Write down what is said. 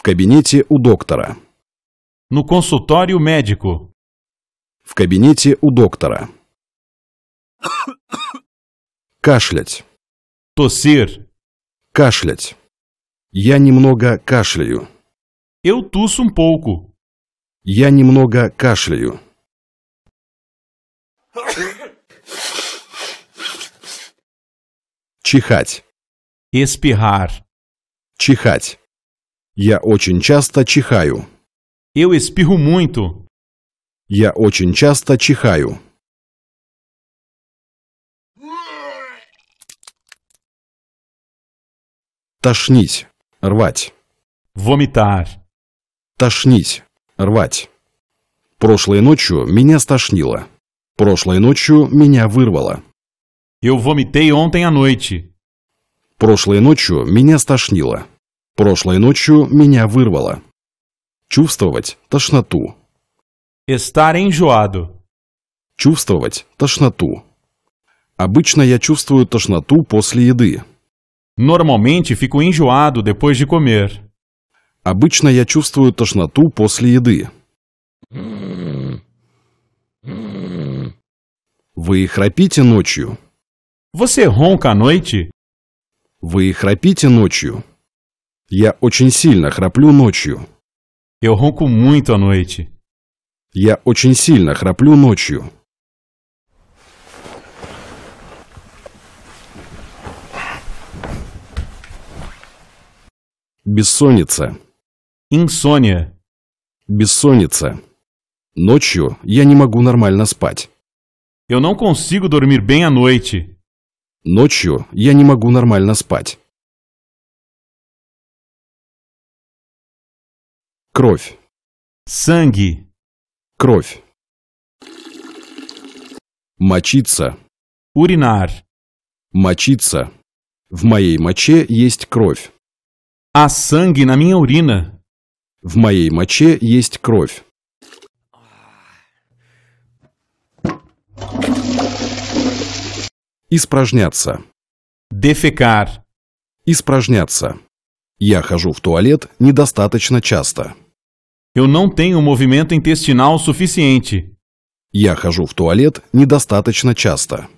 В кабинете у доктора. No consultório médico. В кабинете у доктора. Кашлять. Tossir. Кашлять. Я немного кашляю. Eu tuço um pouco. Я немного кашляю. Чихать. Espirrar. Чихать. Я очень часто чихаю. Eu espirro muito. Я очень часто чихаю. Тошнить. Рвать. Vomitar. Тошнить. Рвать. Прошлой ночью меня стошнило. Прошлой ночью меня вырвало. Eu vomitei ontem à noite. Прошлой ночью меня стошнило. Прошлой ночью меня вырвало. Чувствовать тошноту. E estar enjoado. Чувствовать тошноту. Обычно я чувствую тошноту после еды. Normalmente fico enjoado depois de comer. Обычно я чувствую тошноту после еды. Вы храпите ночью? Você ronca à noite? Вы храпите ночью? Я очень сильно храплю ночью. Eu ronco muito à noite. Я очень сильно храплю ночью. Бессонница. Инсония. Бессонница. Ночью я не могу нормально спать. Eu não consigo dormir bem à noite. Ночью я не могу нормально спать. Кровь. Санги. Кровь. Мочиться. Уринар. Мочиться. В моей моче есть кровь. А sangue на minha урина. В моей моче есть кровь. Испражняться. Дефекар. Испражняться. Я хожу в туалет недостаточно часто. Eu não tenho movimento intestinal suficiente. Я хожу в туалет недостаточно часто.